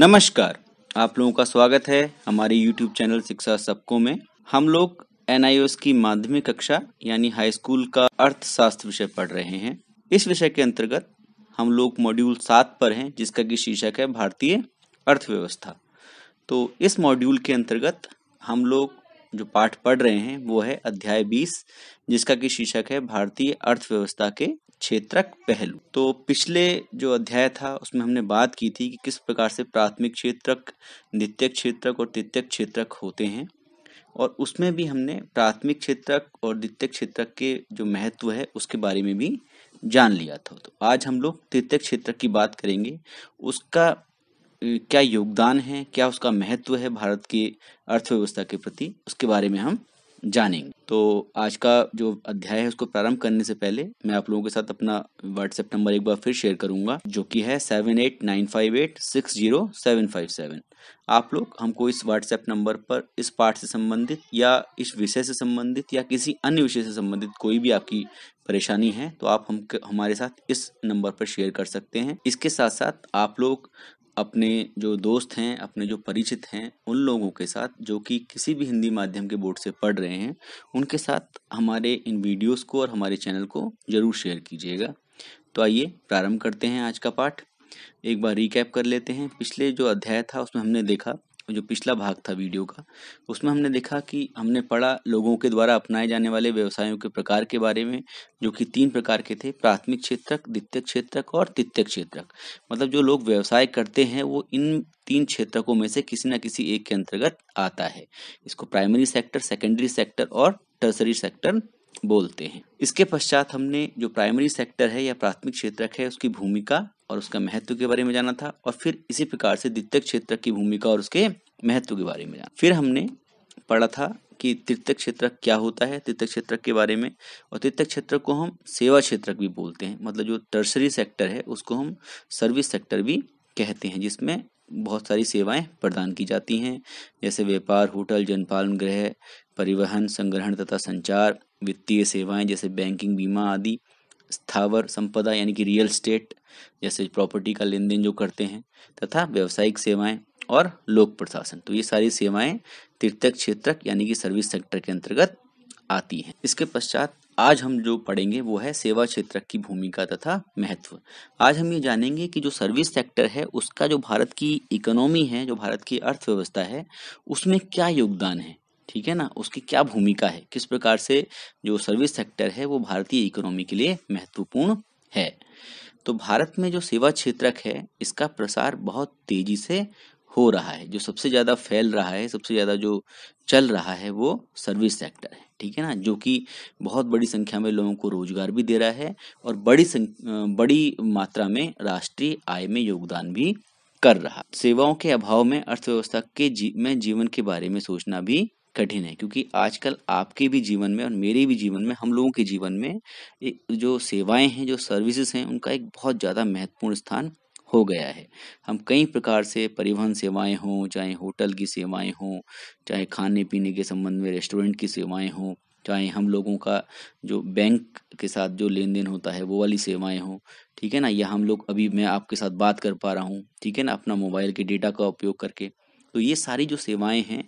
नमस्कार आप लोगों का स्वागत है हमारे YouTube चैनल शिक्षा सबको में हम लोग एन की माध्यमिक कक्षा यानी हाई स्कूल का अर्थशास्त्र विषय पढ़ रहे हैं इस विषय के अंतर्गत हम लोग मॉड्यूल सात पर हैं जिसका कि शीर्षक है भारतीय अर्थव्यवस्था तो इस मॉड्यूल के अंतर्गत हम लोग जो पाठ पढ़ रहे हैं वो है अध्याय बीस जिसका कि शीर्षक है भारतीय अर्थव्यवस्था के क्षेत्रक पहलू तो पिछले जो अध्याय था उसमें हमने बात की थी कि किस प्रकार से प्राथमिक क्षेत्रक द्वितीय क्षेत्रक और तृतीय क्षेत्रक होते हैं और उसमें भी हमने प्राथमिक क्षेत्रक और द्वितीय क्षेत्रक के जो महत्व है उसके बारे में भी जान लिया था तो आज हम लोग तृतीय क्षेत्रक की बात करेंगे उसका क्या योगदान है क्या उसका महत्व है भारत की अर्थव्यवस्था के प्रति उसके बारे में हम जानेंगे तो आज का जो अध्याय है उसको प्रारंभ करने से पहले मैं आप लोगों के साथ अपना व्हाट्सएप नंबर एक बार फिर शेयर करूंगा जो कि है seven eight nine five eight six zero seven five seven आप लोग हमको इस व्हाट्सएप नंबर पर इस पाठ से संबंधित या इस विषय से संबंधित या किसी अन्य विषय से संबंधित कोई भी आपकी परेशानी है तो आप हम हमारे साथ इस नंबर पर शेयर कर सकते हैं इसके साथ साथ आप लोग अपने जो दोस्त हैं अपने जो परिचित हैं उन लोगों के साथ जो कि किसी भी हिंदी माध्यम के बोर्ड से पढ़ रहे हैं उनके साथ हमारे इन वीडियोस को और हमारे चैनल को ज़रूर शेयर कीजिएगा तो आइए प्रारंभ करते हैं आज का पाठ एक बार रिकैप कर लेते हैं पिछले जो अध्याय था उसमें हमने देखा जो पिछला भाग था वीडियो का उसमें हमने देखा कि हमने पढ़ा लोगों के द्वारा अपनाए जाने वाले व्यवसायों के प्रकार के बारे में जो कि तीन प्रकार के थे प्राथमिक क्षेत्रक द्वितीय क्षेत्रक और तृतीय क्षेत्रक मतलब जो लोग व्यवसाय करते हैं वो इन तीन क्षेत्रकों में से किसी न किसी एक के अंतर्गत आता है इसको प्राइमरी सेक्टर सेकेंडरी सेक्टर और टर्सरी सेक्टर बोलते हैं इसके पश्चात हमने जो प्राइमरी सेक्टर है या प्राथमिक क्षेत्रक है उसकी भूमिका और उसका महत्व के बारे में जाना था और फिर इसी प्रकार से द्वितीय क्षेत्र की भूमिका और उसके महत्व के बारे में जाना फिर हमने पढ़ा था कि तीर्थ क्षेत्र क्या होता है तीर्थ क्षेत्र के बारे में और तीर्थ क्षेत्र को हम सेवा क्षेत्र भी बोलते हैं मतलब जो टर्सरी सेक्टर है उसको हम सर्विस सेक्टर भी कहते हैं जिसमें बहुत सारी सेवाएं प्रदान की जाती हैं जैसे व्यापार होटल जनपालन गृह परिवहन संग्रहण तथा संचार वित्तीय सेवाएं जैसे बैंकिंग बीमा आदि स्थावर संपदा यानी कि रियल स्टेट जैसे प्रॉपर्टी का लेन देन जो करते हैं तथा व्यावसायिक सेवाएं और लोक प्रशासन तो ये सारी सेवाएं तीर्थक क्षेत्रक यानी कि सर्विस सेक्टर के अंतर्गत आती हैं इसके पश्चात आज हम जो पढ़ेंगे वो है सेवा क्षेत्र की भूमिका तथा महत्व आज हम ये जानेंगे कि जो सर्विस सेक्टर है उसका जो भारत की इकोनॉमी है जो भारत की अर्थव्यवस्था है उसमें क्या योगदान है ठीक है ना उसकी क्या भूमिका है किस प्रकार से जो सर्विस सेक्टर है वो भारतीय इकोनॉमी के लिए महत्वपूर्ण है तो भारत में जो सेवा क्षेत्रक है इसका प्रसार बहुत तेजी से हो रहा है जो सबसे ज़्यादा फैल रहा है सबसे ज़्यादा जो चल रहा है वो सर्विस सेक्टर है ठीक है ना जो कि बहुत बड़ी संख्या में लोगों को रोजगार भी दे रहा है और बड़ी बड़ी मात्रा में राष्ट्रीय आय में योगदान भी कर रहा सेवाओं के अभाव में अर्थव्यवस्था के जी, में जीवन के बारे में सोचना भी कठिन है क्योंकि आजकल आपके भी जीवन में और मेरे भी जीवन में हम लोगों के जीवन में जो सेवाएं हैं जो सर्विसेज हैं उनका एक बहुत ज़्यादा महत्वपूर्ण स्थान हो गया है हम कई प्रकार से परिवहन सेवाएं हों चाहे होटल की सेवाएं हों चाहे खाने पीने के संबंध में रेस्टोरेंट की सेवाएं हों चाहे हम लोगों का जो बैंक के साथ जो लेन देन होता है वो वाली सेवाएं हों ठीक है ना या हम लोग अभी मैं आपके साथ बात कर पा रहा हूँ ठीक है ना अपना मोबाइल के डेटा का उपयोग करके तो ये सारी जो सेवाएं हैं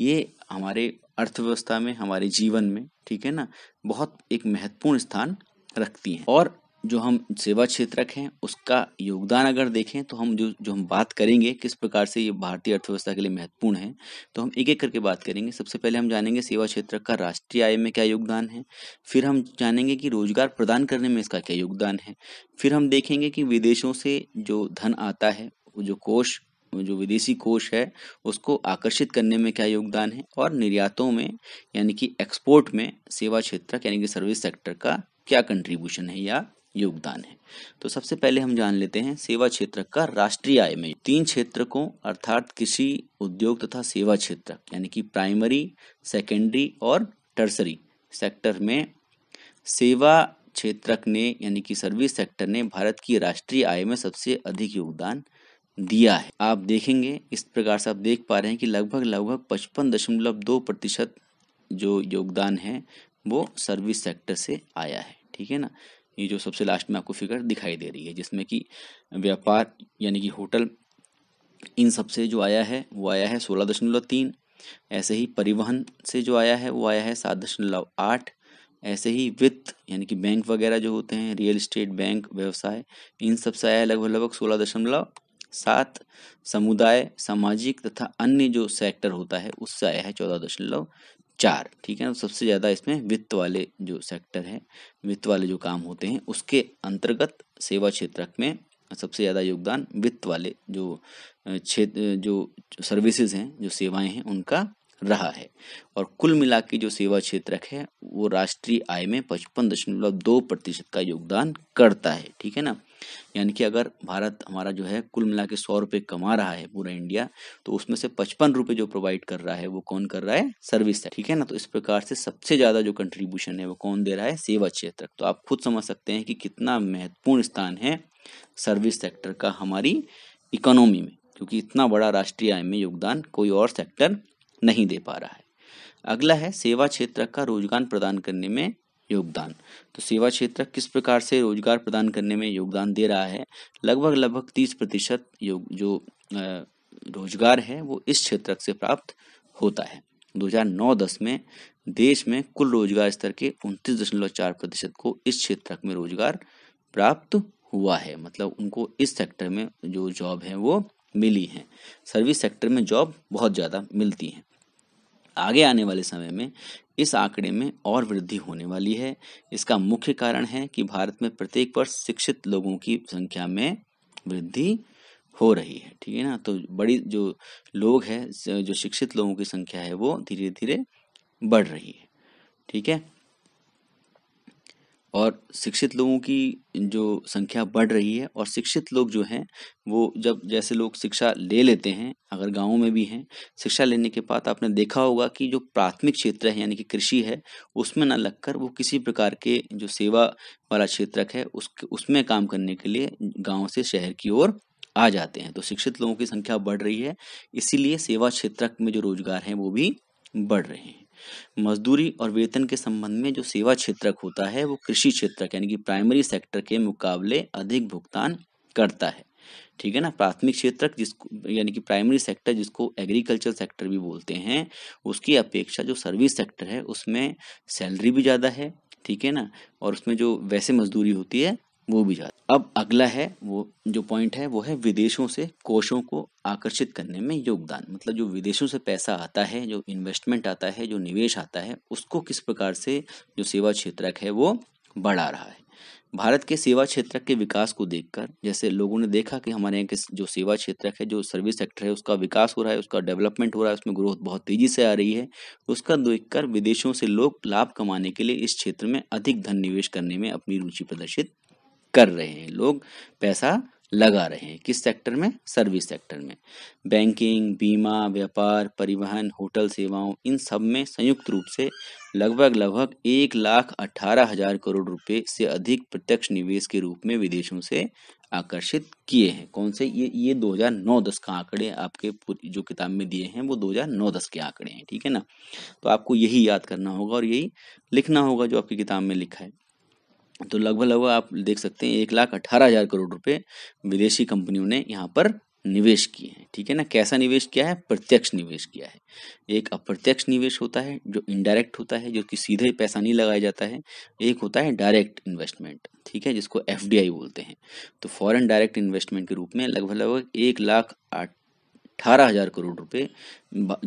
ये हमारे अर्थव्यवस्था में हमारे जीवन में ठीक है ना बहुत एक महत्वपूर्ण स्थान रखती हैं और जो हम सेवा क्षेत्रक हैं उसका योगदान अगर देखें तो हम जो जो हम बात करेंगे किस प्रकार से ये भारतीय अर्थव्यवस्था के लिए महत्वपूर्ण है तो हम एक एक करके बात करेंगे सबसे पहले हम जानेंगे सेवा क्षेत्र का राष्ट्रीय आय में क्या योगदान है फिर हम जानेंगे कि रोजगार प्रदान करने में इसका क्या योगदान है फिर हम देखेंगे कि विदेशों से जो धन आता है वो जो कोष जो विदेशी कोष है उसको आकर्षित करने में क्या योगदान है और निर्यातों में यानी कि एक्सपोर्ट में सेवा क्षेत्र यानी कि सर्विस सेक्टर का क्या कंट्रीब्यूशन है या योगदान है तो सबसे पहले हम जान लेते हैं सेवा क्षेत्र का राष्ट्रीय आय में तीन क्षेत्र को अर्थात कृषि उद्योग तथा सेवा क्षेत्र यानी कि प्राइमरी सेकेंडरी और टर्सरी सेक्टर में सेवा क्षेत्र ने यानी कि सर्विस सेक्टर ने भारत की राष्ट्रीय आय में सबसे अधिक योगदान दिया है आप देखेंगे इस प्रकार से आप देख पा रहे हैं कि लगभग लगभग पचपन दशमलव दो प्रतिशत जो योगदान है वो सर्विस सेक्टर से आया है ठीक है ना ये जो सबसे लास्ट में आपको फिगर दिखाई दे रही है जिसमें कि व्यापार यानी कि होटल इन सबसे जो आया है वो आया है सोलह दशमलव तीन ऐसे ही परिवहन से जो आया है वो आया है सात दशमलव आठ ऐसे ही वित्त यानी कि बैंक वगैरह जो होते हैं रियल इस्टेट बैंक व्यवसाय इन सबसे आया है लगभग लगभग सोलह दशमलव सात समुदाय सामाजिक तथा अन्य जो सेक्टर होता है उससे आया है चौदह दशमलव चार ठीक है ना सबसे ज़्यादा इसमें वित्त वाले जो सेक्टर है वित्त वाले जो काम होते हैं उसके अंतर्गत सेवा क्षेत्र में सबसे ज़्यादा योगदान वित्त वाले जो क्षेत्र जो सर्विसेज हैं जो सेवाएं हैं उनका रहा है और कुल मिला के जो सेवा क्षेत्र है वो राष्ट्रीय आय में पचपन दशमलव दो प्रतिशत का योगदान करता है ठीक है ना यानी कि अगर भारत हमारा जो है कुल मिला के सौ रुपये कमा रहा है पूरा इंडिया तो उसमें से पचपन रुपये जो प्रोवाइड कर रहा है वो कौन कर रहा है सर्विस है ठीक है ना तो इस प्रकार से सबसे ज़्यादा जो कंट्रीब्यूशन है वो कौन दे रहा है सेवा क्षेत्र तो आप खुद समझ सकते हैं कि कितना महत्वपूर्ण स्थान है सर्विस सेक्टर का हमारी इकोनॉमी में क्योंकि इतना बड़ा राष्ट्रीय आय में योगदान कोई और सेक्टर नहीं दे पा रहा है अगला है सेवा क्षेत्र का रोजगार प्रदान करने में योगदान तो सेवा क्षेत्र किस प्रकार से रोजगार प्रदान करने में योगदान दे रहा है लगभग लगभग तीस प्रतिशत जो रोजगार है वो इस क्षेत्र से प्राप्त होता है 2009-10 में देश में कुल रोजगार स्तर के उनतीस दशमलव चार प्रतिशत को इस क्षेत्र में रोजगार प्राप्त हुआ है मतलब उनको इस सेक्टर में जो जॉब है वो मिली हैं सर्विस सेक्टर में जॉब बहुत ज़्यादा मिलती हैं आगे आने वाले समय में इस आंकड़े में और वृद्धि होने वाली है इसका मुख्य कारण है कि भारत में प्रत्येक वर्ष शिक्षित लोगों की संख्या में वृद्धि हो रही है ठीक है ना तो बड़ी जो लोग हैं जो शिक्षित लोगों की संख्या है वो धीरे धीरे बढ़ रही है ठीक है और शिक्षित लोगों की जो संख्या बढ़ रही है और शिक्षित लोग जो हैं वो जब जैसे लोग शिक्षा ले लेते हैं अगर गाँव में भी हैं शिक्षा लेने के बाद आपने देखा होगा कि जो प्राथमिक क्षेत्र है यानी कि कृषि है उसमें ना लगकर वो किसी प्रकार के जो सेवा वाला क्षेत्रक है उस उसमें काम करने के लिए गाँव से शहर की ओर आ जाते हैं तो शिक्षित लोगों की संख्या बढ़ रही है इसीलिए सेवा क्षेत्रक में जो रोजगार हैं वो भी बढ़ रहे हैं मजदूरी और वेतन के संबंध में जो सेवा क्षेत्रक होता है वो कृषि क्षेत्रक यानी कि प्राइमरी सेक्टर के मुकाबले अधिक भुगतान करता है ठीक है ना प्राथमिक क्षेत्रक जिसको यानी कि प्राइमरी सेक्टर जिसको एग्रीकल्चर सेक्टर भी बोलते हैं उसकी अपेक्षा जो सर्विस सेक्टर है उसमें सैलरी भी ज़्यादा है ठीक है ना और उसमें जो वैसे मजदूरी होती है वो भी जाते अब अगला है वो जो पॉइंट है वो है विदेशों से कोषों को आकर्षित करने में योगदान मतलब जो विदेशों से पैसा आता है जो इन्वेस्टमेंट आता है जो निवेश आता है उसको किस प्रकार से जो सेवा क्षेत्रक है वो बढ़ा रहा है भारत के सेवा क्षेत्र के विकास को देखकर जैसे लोगों ने देखा कि हमारे यहाँ के जो सेवा क्षेत्र है जो सर्विस सेक्टर है उसका विकास हो रहा है उसका डेवलपमेंट हो रहा है उसमें ग्रोथ बहुत तेजी से आ रही है उसका देखकर विदेशों से लोग लाभ कमाने के लिए इस क्षेत्र में अधिक धन निवेश करने में अपनी रुचि प्रदर्शित कर रहे हैं लोग पैसा लगा रहे हैं किस सेक्टर में सर्विस सेक्टर में बैंकिंग बीमा व्यापार परिवहन होटल सेवाओं इन सब में संयुक्त रूप से लगभग लगभग एक लाख अठारह हजार करोड़ रुपए से अधिक प्रत्यक्ष निवेश के रूप में विदेशों से आकर्षित किए हैं कौन से ये ये 2009-10 का आंकड़े आपके जो किताब में दिए हैं वो 2009-10 के आंकड़े हैं ठीक है ना तो आपको यही याद करना होगा और यही लिखना होगा जो आपकी किताब में लिखा है तो लगभग लगभग आप देख सकते हैं एक लाख अठारह हज़ार करोड़ रुपए विदेशी कंपनियों ने यहाँ पर निवेश किए हैं ठीक है ना कैसा निवेश किया है प्रत्यक्ष निवेश किया है एक अप्रत्यक्ष निवेश होता है जो इनडायरेक्ट होता है जो कि सीधे पैसा नहीं लगाया जाता है एक होता है डायरेक्ट इन्वेस्टमेंट ठीक है जिसको एफ बोलते हैं तो फॉरेन डायरेक्ट इन्वेस्टमेंट के रूप में लगभग लगभग एक लाख आठ अठारह हजार करोड़ रुपए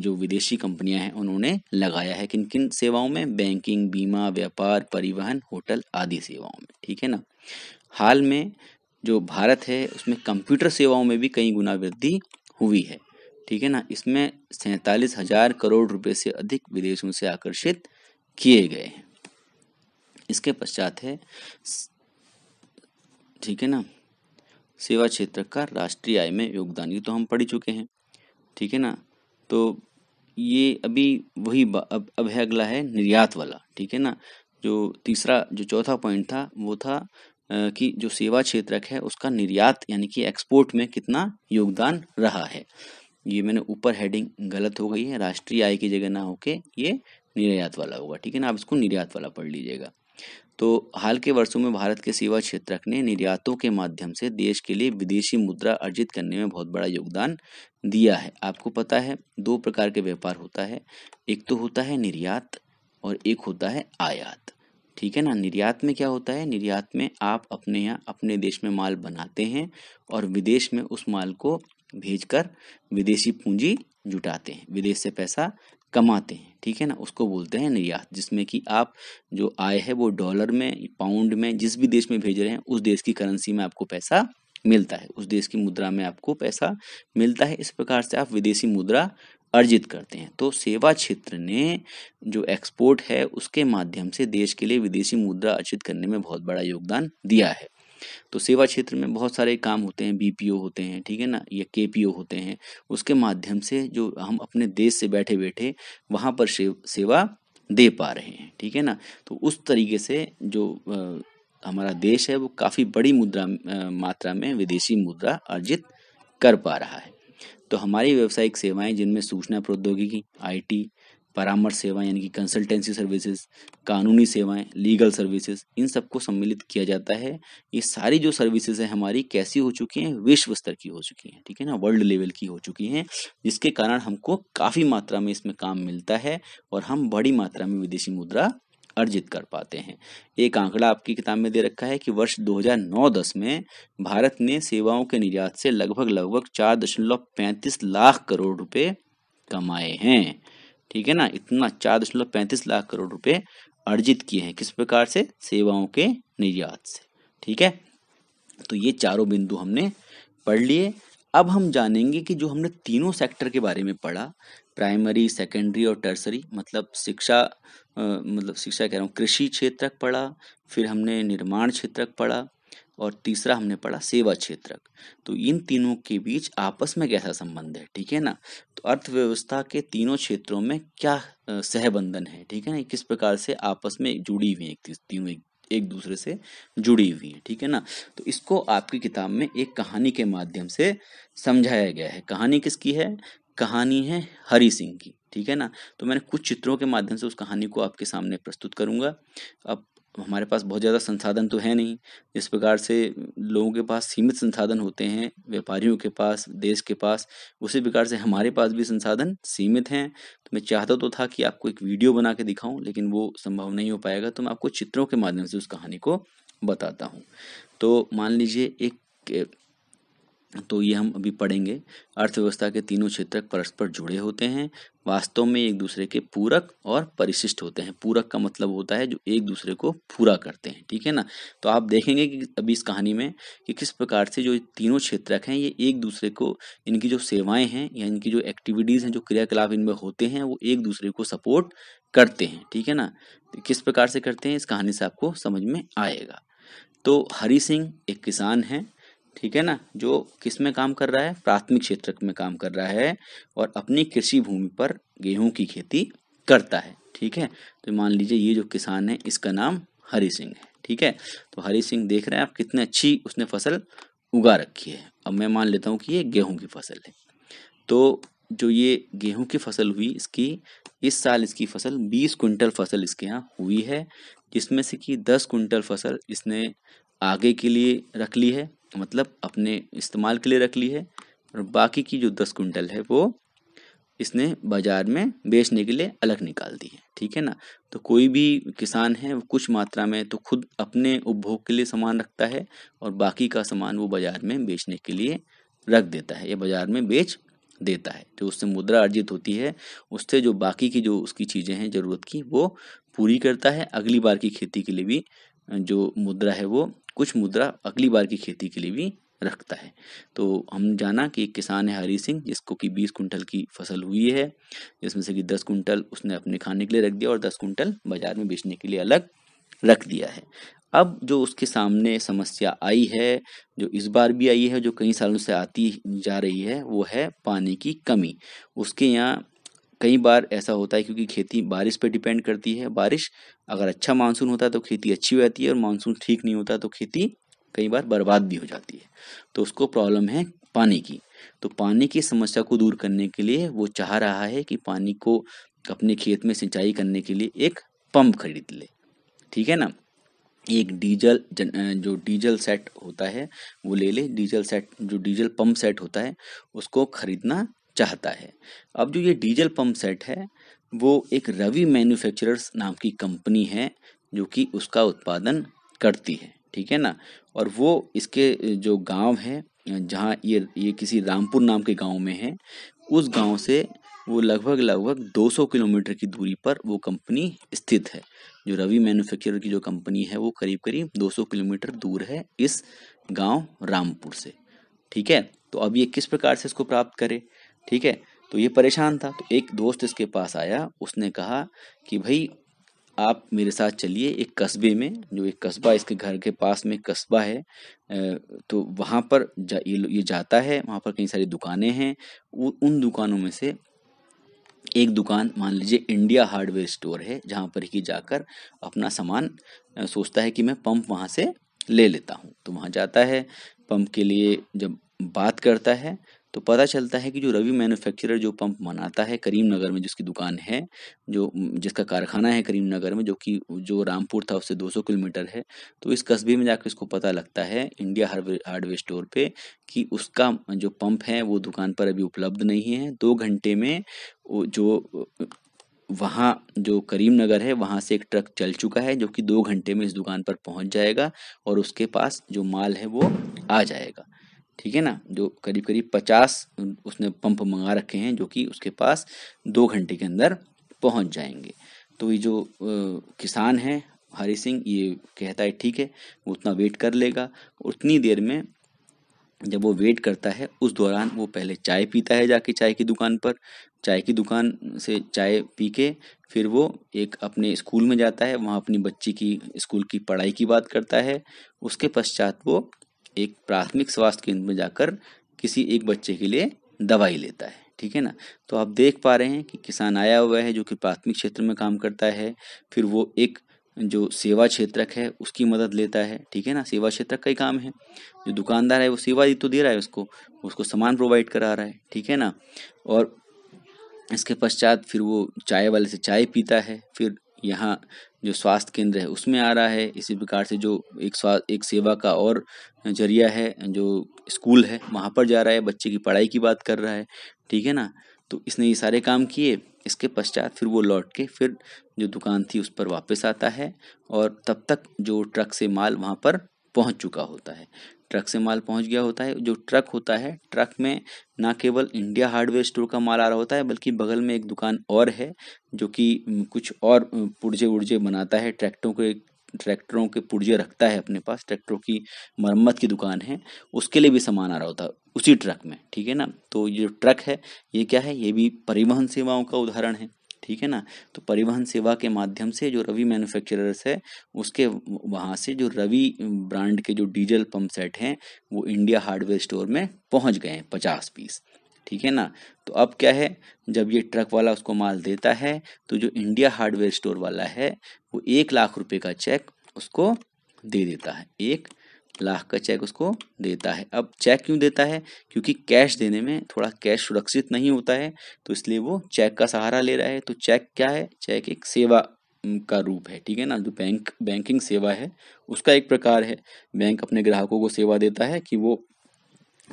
जो विदेशी कंपनियां हैं उन्होंने लगाया है किन किन सेवाओं में बैंकिंग बीमा व्यापार परिवहन होटल आदि सेवाओं में ठीक है ना हाल में जो भारत है उसमें कंप्यूटर सेवाओं में भी कई गुना वृद्धि हुई है ठीक है ना इसमें सैंतालीस हजार करोड़ रुपए से अधिक विदेशों से आकर्षित किए गए हैं इसके पश्चात है ठीक है ना सेवा क्षेत्र का राष्ट्रीय आय में योगदान ये तो हम पढ़ चुके हैं ठीक है ना तो ये अभी वही अब अब है अगला है निर्यात वाला ठीक है ना जो तीसरा जो चौथा पॉइंट था वो था कि जो सेवा क्षेत्रक है उसका निर्यात यानी कि एक्सपोर्ट में कितना योगदान रहा है ये मैंने ऊपर हेडिंग गलत हो गई है राष्ट्रीय आय की जगह ना होके ये निर्यात वाला होगा ठीक है ना आप इसको निर्यात वाला पढ़ लीजिएगा तो हाल के वर्षों में भारत के सेवा क्षेत्र ने निर्यातों के माध्यम से देश के लिए विदेशी मुद्रा अर्जित करने में बहुत बड़ा योगदान दिया है आपको पता है दो प्रकार के व्यापार होता है एक तो होता है निर्यात और एक होता है आयात ठीक है ना निर्यात में क्या होता है निर्यात में आप अपने यहाँ अपने देश में माल बनाते हैं और विदेश में उस माल को भेजकर विदेशी पूंजी जुटाते हैं विदेश से पैसा कमाते हैं ठीक है ना उसको बोलते हैं निर्यात जिसमें कि आप जो आय है वो डॉलर में पाउंड में जिस भी देश में भेज रहे हैं उस देश की करेंसी में आपको पैसा मिलता है उस देश की मुद्रा में आपको पैसा मिलता है इस प्रकार से आप विदेशी मुद्रा अर्जित करते हैं तो सेवा क्षेत्र ने जो एक्सपोर्ट है उसके माध्यम से देश के लिए विदेशी मुद्रा अर्जित करने में बहुत बड़ा योगदान दिया है तो सेवा क्षेत्र में बहुत सारे काम होते हैं बीपीओ होते हैं ठीक है ना या केपीओ होते हैं उसके माध्यम से जो हम अपने देश से बैठे बैठे वहाँ पर सेवा दे पा रहे हैं ठीक है ना तो उस तरीके से जो हमारा देश है वो काफ़ी बड़ी मुद्रा मात्रा में विदेशी मुद्रा अर्जित कर पा रहा है तो हमारी व्यावसायिक सेवाएं जिनमें सूचना प्रौद्योगिकी आईटी परामर्श सेवाएं यानी कि कंसल्टेंसी सर्विसेज कानूनी सेवाएं लीगल सर्विसेज इन सबको सम्मिलित किया जाता है ये सारी जो सर्विसेज हैं हमारी कैसी हो चुकी हैं विश्व स्तर की हो चुकी हैं ठीक है ना वर्ल्ड लेवल की हो चुकी हैं जिसके कारण हमको काफ़ी मात्रा में इसमें काम मिलता है और हम बड़ी मात्रा में विदेशी मुद्रा अर्जित कर पाते हैं एक आंकड़ा आपकी किताब में दे रखा है कि वर्ष 2009-10 में भारत ने सेवाओं के निर्यात से लगभग लगभग चार दशमलव पैंतीस लाख करोड़ रुपए कमाए हैं ठीक है ना इतना चार दशमलव पैंतीस लाख करोड़ रुपए अर्जित किए हैं किस प्रकार से सेवाओं के निर्यात से ठीक है तो ये चारों बिंदु हमने पढ़ लिए अब हम जानेंगे कि जो हमने तीनों सेक्टर के बारे में पढ़ा प्राइमरी सेकेंडरी और टर्सरी मतलब शिक्षा मतलब शिक्षा कह रहा हूँ कृषि क्षेत्र पढ़ा फिर हमने निर्माण क्षेत्र पढ़ा और तीसरा हमने पढ़ा सेवा क्षेत्रक तो इन तीनों के बीच आपस में कैसा संबंध है ठीक है ना तो अर्थव्यवस्था के तीनों क्षेत्रों में क्या सहबंधन है ठीक है ना किस प्रकार से आपस में जुड़ी हुई है तीनों एक दूसरे से जुड़ी हुई है ठीक है ना तो इसको आपकी किताब में एक कहानी के माध्यम से समझाया गया है कहानी किसकी है कहानी है हरी सिंह की ठीक है ना तो मैंने कुछ चित्रों के माध्यम से उस कहानी को आपके सामने प्रस्तुत करूंगा अब तो हमारे पास बहुत ज़्यादा संसाधन तो है नहीं जिस प्रकार से लोगों के पास सीमित संसाधन होते हैं व्यापारियों के पास देश के पास उसी प्रकार से हमारे पास भी संसाधन सीमित हैं तो मैं चाहता तो था कि आपको एक वीडियो बना के दिखाऊं लेकिन वो संभव नहीं हो पाएगा तो मैं आपको चित्रों के माध्यम से उस कहानी को बताता हूँ तो मान लीजिए एक तो ये हम अभी पढ़ेंगे अर्थव्यवस्था के तीनों क्षेत्र परस्पर जुड़े होते हैं वास्तव में एक दूसरे के पूरक और परिशिष्ट होते हैं पूरक का मतलब होता है जो एक दूसरे को पूरा करते हैं ठीक है ना तो आप देखेंगे कि अभी इस कहानी में कि किस प्रकार से जो तीनों क्षेत्रक हैं ये एक दूसरे को इनकी जो सेवाएं हैं या इनकी जो एक्टिविटीज़ हैं जो क्रियाकलाप इनमें होते हैं वो एक दूसरे को सपोर्ट करते हैं ठीक है ना तो किस प्रकार से करते हैं इस कहानी से आपको समझ में आएगा तो हरी सिंह एक किसान हैं ठीक है ना जो किस में काम कर रहा है प्राथमिक क्षेत्र में काम कर रहा है और अपनी कृषि भूमि पर गेहूं की खेती करता है ठीक है तो मान लीजिए ये जो किसान है इसका नाम हरी सिंह है ठीक है तो हरी सिंह देख रहे हैं आप कितने अच्छी उसने फसल उगा रखी है अब मैं मान लेता हूँ कि ये गेहूं की फसल है तो जो ये गेहूं की फसल हुई इसकी इस साल इसकी फसल बीस कुंटल फसल इसके यहाँ हुई है जिसमें से कि दस कुंटल फसल इसने आगे के लिए रख ली है मतलब अपने इस्तेमाल के लिए रख ली है और बाकी की जो दस कुंटल है वो इसने बाज़ार में बेचने के लिए अलग निकाल दी है ठीक है ना तो कोई भी किसान है वो कुछ मात्रा में तो खुद अपने उपभोग के लिए सामान रखता है और बाकी का सामान वो बाज़ार में बेचने के लिए रख देता है या बाज़ार में बेच देता है जो उससे मुद्रा अर्जित होती है उससे जो बाकी की जो उसकी चीज़ें हैं ज़रूरत की वो पूरी करता है अगली बार की खेती के लिए भी जो मुद्रा है वो कुछ मुद्रा अगली बार की खेती के लिए भी रखता है तो हम जाना कि एक किसान है हरी सिंह जिसको कि बीस कुंटल की फसल हुई है जिसमें से कि दस कुंटल उसने अपने खाने के लिए रख दिया और दस कुंटल बाजार में बेचने के लिए अलग रख दिया है अब जो उसके सामने समस्या आई है जो इस बार भी आई है जो कई सालों से आती जा रही है वो है पानी की कमी उसके यहाँ कई बार ऐसा होता है क्योंकि खेती बारिश पे डिपेंड करती है बारिश अगर अच्छा मानसून होता है तो खेती अच्छी हो जाती है और मानसून ठीक नहीं होता तो खेती कई बार बर्बाद भी हो जाती है तो उसको प्रॉब्लम है पानी की तो पानी की समस्या को दूर करने के लिए वो चाह रहा है कि पानी को अपने खेत में सिंचाई करने के लिए एक पंप खरीद ले ठीक है ना एक डीजल जो डीजल सेट होता है वो ले ले डीजल सेट जो डीजल पंप सेट होता है उसको खरीदना चाहता है अब जो ये डीजल पंप सेट है वो एक रवि मैन्युफैक्चरर्स नाम की कंपनी है जो कि उसका उत्पादन करती है ठीक है ना और वो इसके जो गांव है जहाँ ये ये किसी रामपुर नाम के गांव में है उस गांव से वो लगभग लगभग 200 किलोमीटर की दूरी पर वो कंपनी स्थित है जो रवि मैन्युफैक्चरर की जो कंपनी है वो करीब करीब 200 किलोमीटर दूर है इस गांव रामपुर से ठीक है तो अब ये किस प्रकार से इसको प्राप्त करें ठीक है तो ये परेशान था तो एक दोस्त इसके पास आया उसने कहा कि भाई आप मेरे साथ चलिए एक कस्बे में जो एक कस्बा इसके घर के पास में कस्बा है तो वहाँ पर जा, ये ये जाता है वहाँ पर कई सारी दुकानें हैं उन दुकानों में से एक दुकान मान लीजिए इंडिया हार्डवेयर स्टोर है जहाँ पर ही जाकर अपना सामान सोचता है कि मैं पंप वहाँ से ले लेता हूँ तो वहाँ जाता है पंप के लिए जब बात करता है तो पता चलता है कि जो रवि मैन्युफैक्चरर जो पंप बनाता है करीमनगर में जिसकी दुकान है जो जिसका कारखाना है करीमनगर में जो कि जो रामपुर था उससे 200 किलोमीटर है तो इस कस्बे में जाकर इसको पता लगता है इंडिया हार्वे हार्डवेयर स्टोर पे कि उसका जो पंप है वो दुकान पर अभी उपलब्ध नहीं है दो घंटे में जो वहाँ जो करीमनगर है वहाँ से एक ट्रक चल चुका है जो कि दो घंटे में इस दुकान पर पहुँच जाएगा और उसके पास जो माल है वो आ जाएगा ठीक है ना जो करीब करीब पचास उसने पंप मंगा रखे हैं जो कि उसके पास दो घंटे के अंदर पहुंच जाएंगे तो ये जो किसान है हरी सिंह ये कहता है ठीक है वो उतना वेट कर लेगा उतनी देर में जब वो वेट करता है उस दौरान वो पहले चाय पीता है जाके चाय की दुकान पर चाय की दुकान से चाय पी के फिर वो एक अपने स्कूल में जाता है वहाँ अपनी बच्ची की स्कूल की पढ़ाई की बात करता है उसके पश्चात वो एक प्राथमिक स्वास्थ्य केंद्र में जाकर किसी एक बच्चे के लिए दवाई लेता है ठीक है ना तो आप देख पा रहे हैं कि किसान आया हुआ है जो कि प्राथमिक क्षेत्र में काम करता है फिर वो एक जो सेवा क्षेत्रक है उसकी मदद लेता है ठीक है ना सेवा क्षेत्रक का ही काम है जो दुकानदार है वो सेवा तो दे रहा है उसको उसको सामान प्रोवाइड करा रहा है ठीक है ना और इसके पश्चात फिर वो चाय वाले से चाय पीता है फिर यहाँ जो स्वास्थ्य केंद्र है उसमें आ रहा है इसी प्रकार से जो एक स्वास्थ्य एक सेवा का और जरिया है जो स्कूल है वहाँ पर जा रहा है बच्चे की पढ़ाई की बात कर रहा है ठीक है ना तो इसने ये सारे काम किए इसके पश्चात फिर वो लौट के फिर जो दुकान थी उस पर वापस आता है और तब तक जो ट्रक से माल वहाँ पर पहुँच चुका होता है ट्रक से माल पहुंच गया होता है जो ट्रक होता है ट्रक में ना केवल इंडिया हार्डवेयर स्टोर का माल आ रहा होता है बल्कि बगल में एक दुकान और है जो कि कुछ और पुर्जे उर्जे बनाता है ट्रैक्टरों के ट्रैक्टरों के पुर्जे रखता है अपने पास ट्रैक्टरों की मरम्मत की दुकान है उसके लिए भी सामान आ रहा होता है उसी ट्रक में ठीक है ना तो ये जो ट्रक है ये क्या है ये भी परिवहन सेवाओं का उदाहरण है ठीक है ना तो परिवहन सेवा के माध्यम से जो रवि मैन्युफैक्चरर्स है उसके वहाँ से जो रवि ब्रांड के जो डीजल पम्प सेट हैं वो इंडिया हार्डवेयर स्टोर में पहुँच गए हैं पचास पीस ठीक है ना तो अब क्या है जब ये ट्रक वाला उसको माल देता है तो जो इंडिया हार्डवेयर स्टोर वाला है वो एक लाख रुपए का चेक उसको दे देता है एक लाख का चेक उसको देता है अब चेक क्यों देता है क्योंकि कैश देने में थोड़ा कैश सुरक्षित नहीं होता है तो इसलिए वो चेक का सहारा ले रहा है तो चेक क्या है चेक एक सेवा का रूप है ठीक है ना जो बैंक बैंकिंग सेवा है उसका एक प्रकार है बैंक अपने ग्राहकों को सेवा देता है कि वो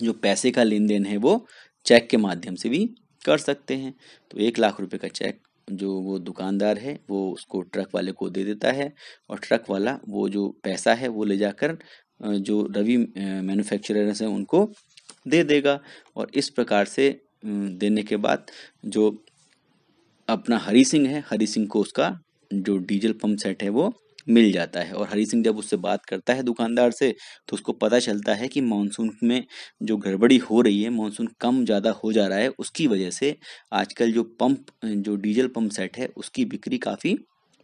जो पैसे का लेन देन है वो चेक के माध्यम से भी कर सकते हैं तो एक लाख रुपए का चेक जो वो दुकानदार है वो उसको ट्रक वाले को दे देता है और ट्रक वाला वो जो पैसा है वो ले जाकर जो रवि मैन्युफैक्चरर्स हैं उनको दे देगा और इस प्रकार से देने के बाद जो अपना हरी सिंह है हरी सिंह को उसका जो डीजल पंप सेट है वो मिल जाता है और हरी सिंह जब उससे बात करता है दुकानदार से तो उसको पता चलता है कि मानसून में जो गड़बड़ी हो रही है मानसून कम ज़्यादा हो जा रहा है उसकी वजह से आजकल जो पंप जो डीजल पंप सेट है उसकी बिक्री काफ़ी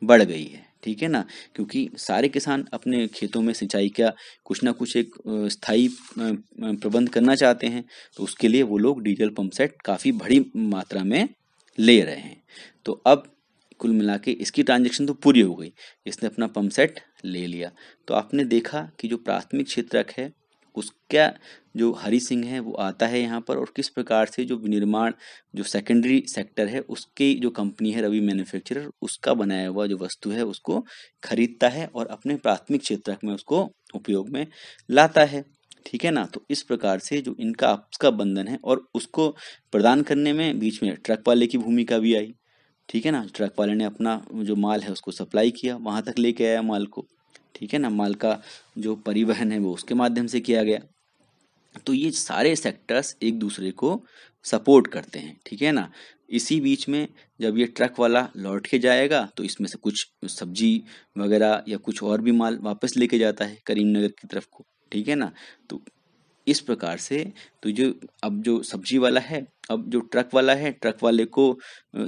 बढ़ गई है ठीक है ना क्योंकि सारे किसान अपने खेतों में सिंचाई का कुछ ना कुछ एक स्थायी प्रबंध करना चाहते हैं तो उसके लिए वो लोग डीजल पंप सेट काफ़ी बड़ी मात्रा में ले रहे हैं तो अब कुल मिला के इसकी ट्रांजेक्शन तो पूरी हो गई इसने अपना पंप सेट ले लिया तो आपने देखा कि जो प्राथमिक क्षेत्रक है उसका जो हरी सिंह है वो आता है यहाँ पर और किस प्रकार से जो विनिर्माण जो सेकेंडरी सेक्टर है उसकी जो कंपनी है रवि मैन्युफैक्चरर उसका बनाया हुआ जो वस्तु है उसको खरीदता है और अपने प्राथमिक क्षेत्र में उसको उपयोग में लाता है ठीक है ना तो इस प्रकार से जो इनका आपस का बंधन है और उसको प्रदान करने में बीच में ट्रक वाले की भूमिका भी आई ठीक है ना ट्रक वाले ने अपना जो माल है उसको सप्लाई किया वहाँ तक लेके आया माल को ठीक है ना माल का जो परिवहन है वो उसके माध्यम से किया गया तो ये सारे सेक्टर्स एक दूसरे को सपोर्ट करते हैं ठीक है ना इसी बीच में जब ये ट्रक वाला लौट के जाएगा तो इसमें से कुछ सब्जी वगैरह या कुछ और भी माल वापस लेके जाता है करीमनगर की तरफ को ठीक है ना तो इस प्रकार से तो जो अब जो सब्जी वाला है अब जो ट्रक वाला है ट्रक वाले को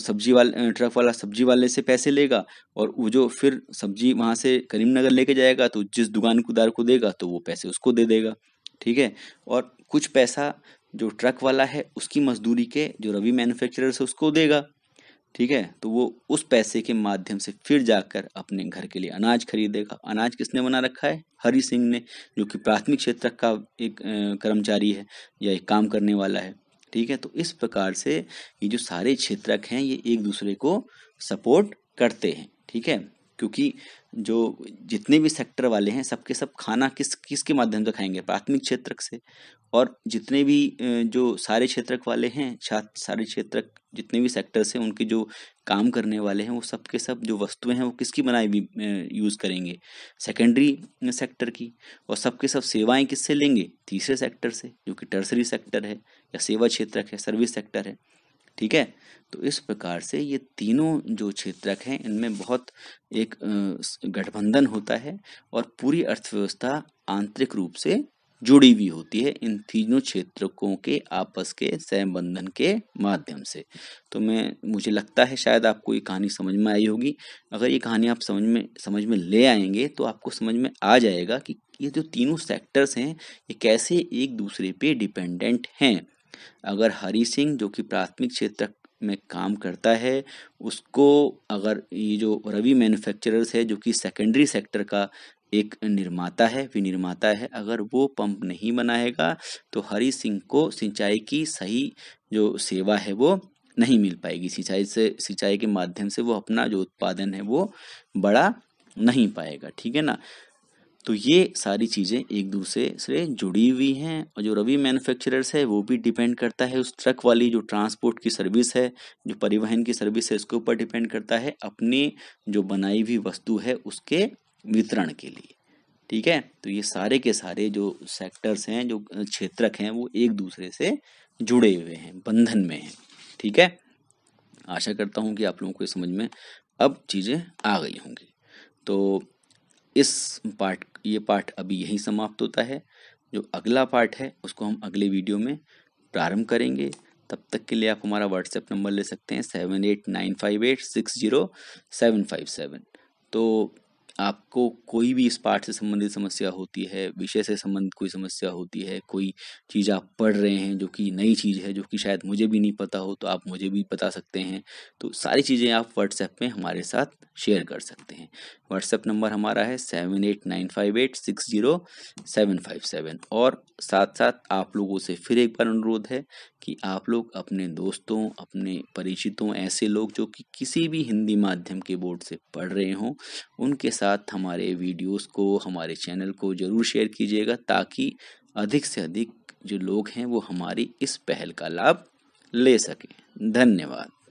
सब्जी वाले ट्रक वाला सब्जी वाले से पैसे लेगा और वो जो फिर सब्जी वहाँ से करीमनगर लेके जाएगा तो जिस दुकानदार को देगा तो वो पैसे उसको दे देगा ठीक है और कुछ पैसा जो ट्रक वाला है उसकी मजदूरी के जो रवि मैन्युफैक्चरर से उसको देगा ठीक है तो वो उस पैसे के माध्यम से फिर जाकर अपने घर के लिए अनाज खरीदेगा अनाज किसने बना रखा है हरि सिंह ने जो कि प्राथमिक क्षेत्र का एक कर्मचारी है या एक काम करने वाला है ठीक है तो इस प्रकार से ये जो सारे क्षेत्रक हैं ये एक दूसरे को सपोर्ट करते हैं ठीक है क्योंकि जो जितने भी सेक्टर वाले हैं सबके सब खाना किस किसके माध्यम से खाएंगे प्राथमिक क्षेत्र से और जितने भी जो सारे क्षेत्रक वाले हैं छात्र सारे क्षेत्रक जितने भी सेक्टर्स हैं उनके जो काम करने वाले हैं वो सबके सब जो वस्तुएं हैं वो किसकी बनाई भी यूज़ करेंगे सेकेंडरी सेक्टर की और सबके सब सेवाएं किससे लेंगे तीसरे सेक्टर से जो कि टर्सरी सेक्टर है या सेवा क्षेत्रक है सर्विस सेक्टर है ठीक है तो इस प्रकार से ये तीनों जो क्षेत्रक हैं इनमें बहुत एक गठबंधन होता है और पूरी अर्थव्यवस्था आंतरिक रूप से जुड़ी हुई होती है इन तीनों क्षेत्रकों के आपस के संबंधन के माध्यम से तो मैं मुझे लगता है शायद आपको ये कहानी समझ में आई होगी अगर ये कहानी आप समझ में समझ में ले आएंगे तो आपको समझ में आ जाएगा कि ये जो तीनों सेक्टर्स हैं ये कैसे एक दूसरे पे डिपेंडेंट हैं अगर हरी सिंह जो कि प्राथमिक क्षेत्र में काम करता है उसको अगर ये जो रवि मैन्युफैक्चरर्स है जो कि सेकेंडरी सेक्टर का एक निर्माता है विनिर्माता है अगर वो पंप नहीं बनाएगा तो हरी सिंह को सिंचाई की सही जो सेवा है वो नहीं मिल पाएगी सिंचाई से सिंचाई के माध्यम से वो अपना जो उत्पादन है वो बढ़ा नहीं पाएगा ठीक है ना तो ये सारी चीज़ें एक दूसरे से जुड़ी हुई हैं और जो रवि मैन्युफैक्चरर्स है वो भी डिपेंड करता है उस ट्रक वाली जो ट्रांसपोर्ट की सर्विस है जो परिवहन की सर्विस है उसके ऊपर डिपेंड करता है अपनी जो बनाई हुई वस्तु है उसके वितरण के लिए ठीक है तो ये सारे के सारे जो सेक्टर्स हैं जो क्षेत्रक हैं वो एक दूसरे से जुड़े हुए हैं बंधन में हैं ठीक है आशा करता हूँ कि आप लोगों को समझ में अब चीज़ें आ गई होंगी तो इस पाठ ये पाठ अभी यहीं समाप्त होता है जो अगला पाठ है उसको हम अगले वीडियो में प्रारंभ करेंगे तब तक के लिए आप हमारा व्हाट्सएप नंबर ले सकते हैं seven eight nine five eight six zero seven five seven तो आपको कोई भी इस पाठ से संबंधित समस्या होती है विषय से संबंधित कोई समस्या होती है कोई चीज़ आप पढ़ रहे हैं जो कि नई चीज़ है जो कि शायद मुझे भी नहीं पता हो तो आप मुझे भी बता सकते हैं तो सारी चीज़ें आप व्हाट्सएप में हमारे साथ शेयर कर सकते हैं व्हाट्सएप नंबर हमारा है seven eight nine five eight six zero seven five seven और साथ साथ आप लोगों से फिर एक बार अनुरोध है कि आप लोग अपने दोस्तों अपने परिचितों ऐसे लोग जो कि किसी भी हिंदी माध्यम के बोर्ड से पढ़ रहे हों उनके साथ हमारे वीडियोस को हमारे चैनल को ज़रूर शेयर कीजिएगा ताकि अधिक से अधिक जो लोग हैं वो हमारी इस पहल का लाभ ले सकें धन्यवाद